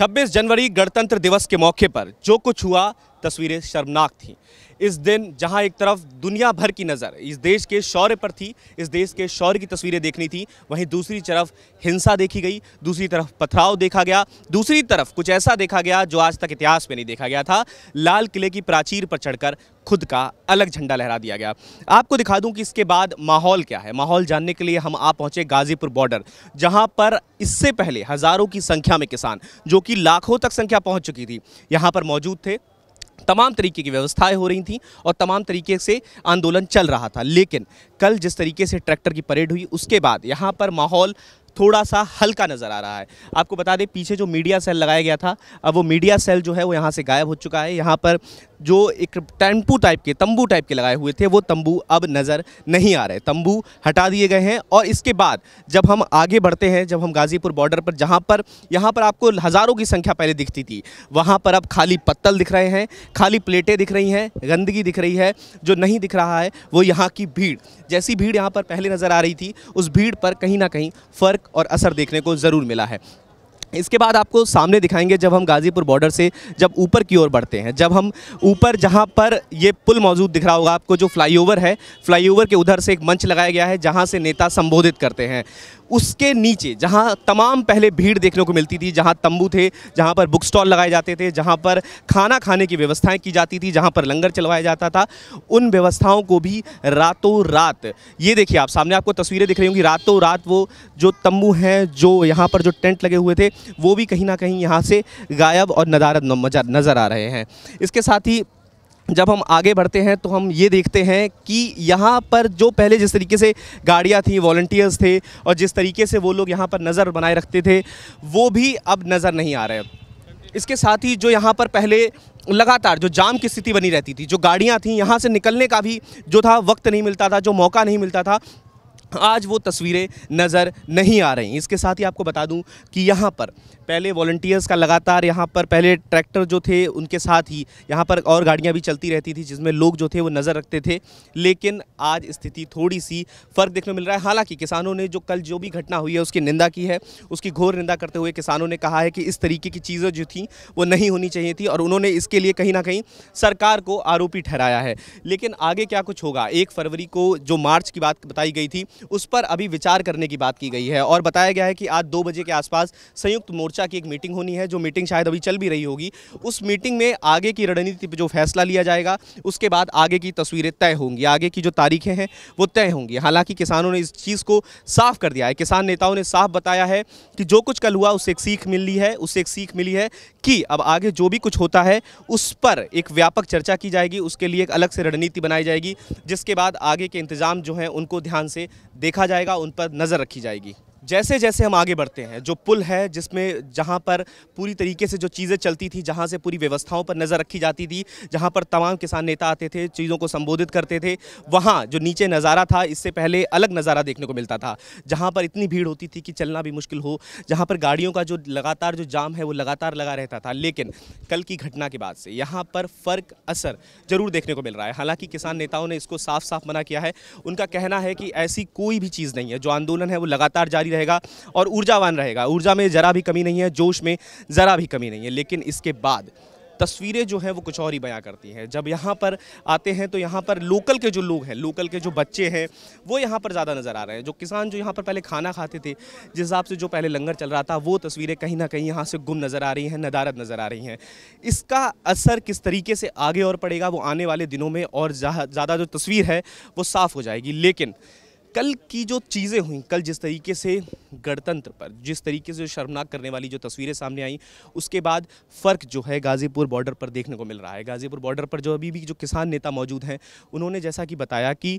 26 जनवरी गणतंत्र दिवस के मौके पर जो कुछ हुआ तस्वीरें शर्मनाक थीं इस दिन जहां एक तरफ दुनिया भर की नज़र इस देश के शौर्य पर थी इस देश के शौर्य की तस्वीरें देखनी थी वहीं दूसरी तरफ हिंसा देखी गई दूसरी तरफ पथराव देखा गया दूसरी तरफ कुछ ऐसा देखा गया जो आज तक इतिहास में नहीं देखा गया था लाल किले की प्राचीर पर चढ़कर खुद का अलग झंडा लहरा दिया गया आपको दिखा दूँ कि इसके बाद माहौल क्या है माहौल जानने के लिए हम आप पहुँचे गाजीपुर बॉर्डर जहाँ पर इससे पहले हज़ारों की संख्या में किसान जो कि लाखों तक संख्या पहुँच चुकी थी यहाँ पर मौजूद थे तमाम तरीके की व्यवस्थाएं हो रही थी और तमाम तरीके से आंदोलन चल रहा था लेकिन कल जिस तरीके से ट्रैक्टर की परेड हुई उसके बाद यहाँ पर माहौल थोड़ा सा हल्का नज़र आ रहा है आपको बता दें पीछे जो मीडिया सेल लगाया गया था अब वो मीडिया सेल जो है वो यहाँ से गायब हो चुका है यहाँ पर जो एक टेम्पू टाइप के तंबू टाइप के लगाए हुए थे वो तंबू अब नज़र नहीं आ रहे तंबू हटा दिए गए हैं और इसके बाद जब हम आगे बढ़ते हैं जब हम गाज़ीपुर बॉर्डर पर जहाँ पर यहाँ पर आपको हज़ारों की संख्या पहले दिखती थी वहाँ पर अब खाली पत्तल दिख रहे हैं खाली प्लेटें दिख रही हैं गंदगी दिख रही है जो नहीं दिख रहा है वो यहाँ की भीड़ जैसी भीड़ यहाँ पर पहले नज़र आ रही थी उस भीड़ पर कहीं ना कहीं फ़र्क फर्क और असर देखने को ज़रूर मिला है इसके बाद आपको सामने दिखाएंगे जब हम गाज़ीपुर बॉर्डर से जब ऊपर की ओर बढ़ते हैं जब हम ऊपर जहां पर ये पुल मौजूद दिख रहा होगा आपको जो फ्लाईओवर है फ्लाईओवर के उधर से एक मंच लगाया गया है जहां से नेता संबोधित करते हैं उसके नीचे जहाँ तमाम पहले भीड़ देखने को मिलती थी जहाँ तंबू थे जहाँ पर बुक स्टॉल लगाए जाते थे जहाँ पर खाना खाने की व्यवस्थाएं की जाती थी जहाँ पर लंगर चलवाया जाता था उन व्यवस्थाओं को भी रातों रात ये देखिए आप सामने आपको तस्वीरें दिख रही होंगी रातों रात वो जो तंबू हैं जो यहाँ पर जो टेंट लगे हुए थे वो भी कहीं ना कहीं यहाँ से गायब और नदारत नजर आ रहे हैं इसके साथ ही जब हम आगे बढ़ते हैं तो हम ये देखते हैं कि यहाँ पर जो पहले जिस तरीके से गाड़ियाँ थी वॉल्टियर्स थे और जिस तरीके से वो लोग यहाँ पर नज़र बनाए रखते थे वो भी अब नज़र नहीं आ रहे इसके साथ ही जो यहाँ पर पहले लगातार जो जाम की स्थिति बनी रहती थी जो गाड़ियाँ थी यहाँ से निकलने का भी जो था वक्त नहीं मिलता था जो मौका नहीं मिलता था आज वो तस्वीरें नज़र नहीं आ रही इसके साथ ही आपको बता दूं कि यहाँ पर पहले वॉल्टियर्स का लगातार यहाँ पर पहले ट्रैक्टर जो थे उनके साथ ही यहाँ पर और गाड़ियाँ भी चलती रहती थी जिसमें लोग जो थे वो नज़र रखते थे लेकिन आज स्थिति थोड़ी सी फ़र्क देखने मिल रहा है हालांकि किसानों ने जो कल जो भी घटना हुई है उसकी निंदा की है उसकी घोर निंदा करते हुए किसानों ने कहा है कि इस तरीके की चीज़ें जो थी वो नहीं होनी चाहिए थी और उन्होंने इसके लिए कहीं ना कहीं सरकार को आरोपी ठहराया है लेकिन आगे क्या कुछ होगा एक फरवरी को जो मार्च की बात बताई गई थी उस पर अभी विचार करने की बात की गई है और बताया गया है कि आज दो बजे के आसपास संयुक्त मोर्चा की एक मीटिंग होनी है जो मीटिंग शायद अभी चल भी रही होगी उस मीटिंग में आगे की रणनीति पर जो फैसला लिया जाएगा उसके बाद आगे की तस्वीरें तय होंगी आगे की जो तारीखें हैं वो तय होंगी हालांकि किसानों ने इस चीज़ को साफ कर दिया है किसान नेताओं ने साफ बताया है कि जो कुछ कल हुआ उससे एक सीख मिली है उससे एक सीख मिली है कि अब आगे जो भी कुछ होता है उस पर एक व्यापक चर्चा की जाएगी उसके लिए एक अलग से रणनीति बनाई जाएगी जिसके बाद आगे के इंतज़ाम जो हैं उनको ध्यान से देखा जाएगा उन पर नज़र रखी जाएगी जैसे जैसे हम आगे बढ़ते हैं जो पुल है जिसमें जहाँ पर पूरी तरीके से जो चीज़ें चलती थी जहाँ से पूरी व्यवस्थाओं पर नज़र रखी जाती थी जहाँ पर तमाम किसान नेता आते थे चीज़ों को संबोधित करते थे वहाँ जो नीचे नज़ारा था इससे पहले अलग नज़ारा देखने को मिलता था जहाँ पर इतनी भीड़ होती थी कि चलना भी मुश्किल हो जहाँ पर गाड़ियों का जो लगातार जो जाम है वो लगातार लगा रहता था लेकिन कल की घटना के बाद से यहाँ पर फ़र्क असर ज़रूर देखने को मिल रहा है हालाँकि किसान नेताओं ने इसको साफ साफ मना किया है उनका कहना है कि ऐसी कोई भी चीज़ नहीं है जो आंदोलन है वो लगातार जारी रहेगा और ऊर्जावान रहेगा ऊर्जा में ज़रा भी कमी नहीं है जोश में ज़रा भी कमी नहीं है लेकिन इसके बाद तस्वीरें जो हैं वो कुछ और ही बयां करती हैं जब यहाँ पर आते हैं तो यहाँ पर लोकल के जो लोग हैं लोकल के जो बच्चे हैं वो यहाँ पर ज़्यादा नज़र आ रहे हैं जो किसान जो यहाँ पर पहले खाना खाते थे जिस हिसाब से जो पहले लंगर चल रहा था वो तस्वीरें कहीं ना कहीं यहाँ से गुम नज़र आ रही हैं नदारत नज़र आ रही हैं इसका असर किस तरीके से आगे और पड़ेगा वो आने वाले दिनों में और ज़्यादा जो तस्वीर है वो साफ़ हो जाएगी लेकिन कल की जो चीज़ें हुई कल जिस तरीके से गणतंत्र पर जिस तरीके से शर्मनाक करने वाली जो तस्वीरें सामने आई उसके बाद फ़र्क जो है गाज़ीपुर बॉर्डर पर देखने को मिल रहा है गाज़ीपुर बॉर्डर पर जो अभी भी जो किसान नेता मौजूद हैं उन्होंने जैसा कि बताया कि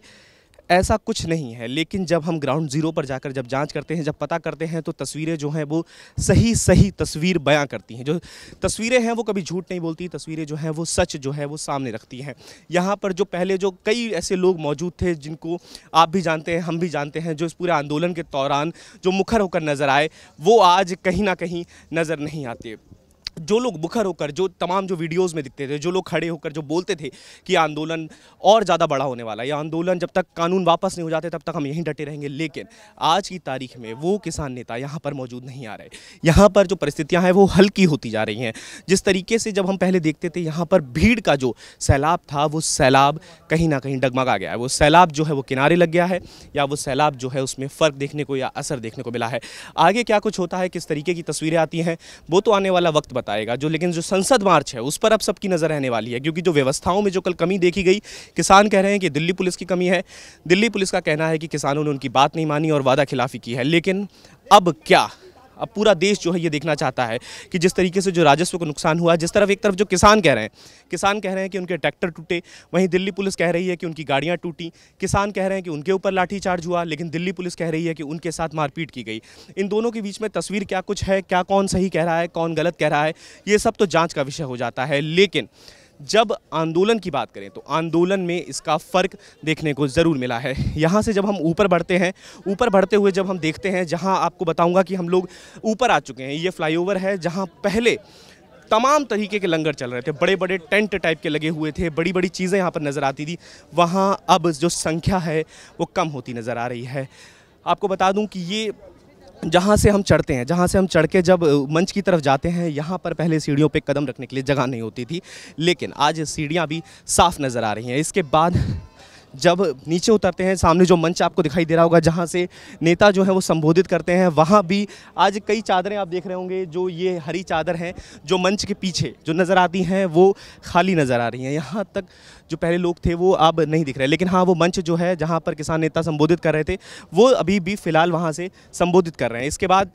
ऐसा कुछ नहीं है लेकिन जब हम ग्राउंड ज़ीरो पर जाकर जब जांच करते हैं जब पता करते हैं तो तस्वीरें जो हैं वो सही सही तस्वीर बयां करती हैं जो तस्वीरें हैं वो कभी झूठ नहीं बोलती तस्वीरें जो हैं वो सच जो है वो सामने रखती हैं यहाँ पर जो पहले जो कई ऐसे लोग मौजूद थे जिनको आप भी जानते हैं हम भी जानते हैं जो इस पूरे आंदोलन के दौरान जो मुखर होकर नज़र आए वो आज कहीं ना कहीं नज़र नहीं आते जो लोग बुखर होकर जो तमाम जो वीडियोस में दिखते थे जो लोग खड़े होकर जो बोलते थे कि आंदोलन और ज़्यादा बड़ा होने वाला है या आंदोलन जब तक कानून वापस नहीं हो जाते तब तक हम यहीं डटे रहेंगे लेकिन आज की तारीख में वो किसान नेता यहाँ पर मौजूद नहीं आ रहे यहाँ पर जो परिस्थितियाँ हैं वो हल्की होती जा रही हैं जिस तरीके से जब हम पहले देखते थे यहाँ पर भीड़ का जो सैलाब था वो सैलाब कहीं ना कहीं डगमगा गया है वो सैलाब जो है वो किनारे लग गया है या वो सैलाब जो है उसमें फ़र्क देखने को या असर देखने को मिला है आगे क्या कुछ होता है किस तरीके की तस्वीरें आती हैं वो तो आने वाला वक्त बताएगा जो लेकिन जो संसद मार्च है उस पर अब सबकी नज़र रहने वाली है क्योंकि जो व्यवस्थाओं में जो कल कमी देखी गई किसान कह रहे हैं कि दिल्ली पुलिस की कमी है दिल्ली पुलिस का कहना है कि किसानों ने उनकी बात नहीं मानी और वादा खिलाफी की है लेकिन अब क्या अब पूरा देश जो है ये देखना चाहता है कि जिस तरीके से जो राजस्व को नुकसान हुआ जिस तरफ एक तरफ जो किसान कह रहे हैं किसान कह रहे हैं कि उनके ट्रैक्टर टूटे वहीं दिल्ली पुलिस कह रही है कि उनकी गाड़ियाँ टूटी किसान कह रहे हैं कि उनके ऊपर लाठीचार्ज हुआ लेकिन दिल्ली पुलिस कह रही है कि उनके साथ मारपीट की गई इन दोनों के बीच में तस्वीर क्या कुछ है क्या कौन सही कह रहा है कौन गलत कह रहा है ये सब तो जाँच का विषय हो जाता है लेकिन जब आंदोलन की बात करें तो आंदोलन में इसका फ़र्क देखने को ज़रूर मिला है यहाँ से जब हम ऊपर बढ़ते हैं ऊपर बढ़ते हुए जब हम देखते हैं जहाँ आपको बताऊँगा कि हम लोग ऊपर आ चुके हैं ये फ्लाईओवर है जहाँ पहले तमाम तरीके के लंगर चल रहे थे बड़े बड़े टेंट टाइप के लगे हुए थे बड़ी बड़ी चीज़ें यहाँ पर नज़र आती थी वहाँ अब जो संख्या है वो कम होती नज़र आ रही है आपको बता दूं कि ये जहाँ से हम चढ़ते हैं जहाँ से हम चढ़ के जब मंच की तरफ जाते हैं यहाँ पर पहले सीढ़ियों पे कदम रखने के लिए जगह नहीं होती थी लेकिन आज सीढ़ियाँ भी साफ़ नज़र आ रही हैं इसके बाद जब नीचे उतरते हैं सामने जो मंच आपको दिखाई दे रहा होगा जहाँ से नेता जो है वो संबोधित करते हैं वहाँ भी आज कई चादरें आप देख रहे होंगे जो ये हरी चादर हैं जो मंच के पीछे जो नज़र आती हैं वो खाली नज़र आ रही हैं यहाँ तक जो पहले लोग थे वो अब नहीं दिख रहे लेकिन हाँ वो मंच जो है जहाँ पर किसान नेता संबोधित कर रहे थे वो अभी भी फ़िलहाल वहाँ से संबोधित कर रहे हैं इसके बाद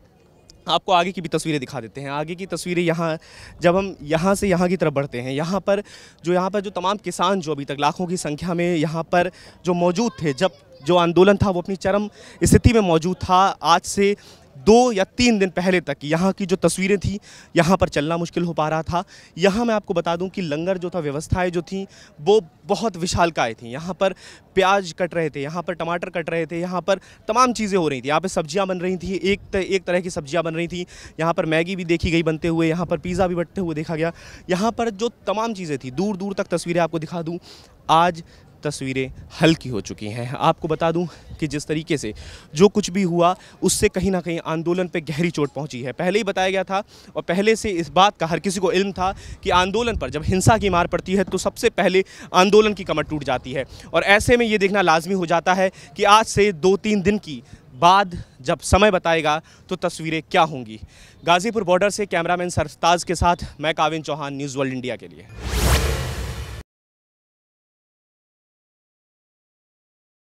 आपको आगे की भी तस्वीरें दिखा देते हैं आगे की तस्वीरें यहाँ जब हम यहाँ से यहाँ की तरफ बढ़ते हैं यहाँ पर जो यहाँ पर जो तमाम किसान जो अभी तक लाखों की संख्या में यहाँ पर जो मौजूद थे जब जो आंदोलन था वो अपनी चरम स्थिति में मौजूद था आज से दो या तीन दिन पहले तक यहाँ की जो तस्वीरें थी यहाँ पर चलना मुश्किल हो पा रहा था यहाँ मैं आपको बता दूँ कि लंगर जो था व्यवस्थाएँ जो थी वो बहुत विशाल काय थी यहाँ पर प्याज कट रहे थे यहाँ पर टमाटर कट रहे थे यहाँ पर तमाम चीज़ें हो रही थी यहाँ पर सब्जियाँ बन रही थी एक त, एक तरह की सब्जियाँ बन रही थी यहाँ पर मैगी भी देखी गई बनते हुए यहाँ पर पिज़्ज़ा भी बटते हुए देखा गया यहाँ पर जो तमाम चीज़ें थी दूर दूर तक तस्वीरें आपको दिखा दूँ आज तस्वीरें हल्की हो चुकी हैं आपको बता दूं कि जिस तरीके से जो कुछ भी हुआ उससे कहीं ना कहीं आंदोलन पे गहरी चोट पहुंची है पहले ही बताया गया था और पहले से इस बात का हर किसी को इल्म था कि आंदोलन पर जब हिंसा की मार पड़ती है तो सबसे पहले आंदोलन की कमर टूट जाती है और ऐसे में ये देखना लाजमी हो जाता है कि आज से दो तीन दिन की बाद जब समय बताएगा तो तस्वीरें क्या होंगी गाज़ीपुर बॉर्डर से कैमरामैन सरताज के साथ मैं Kavin Chauhan news world India के लिए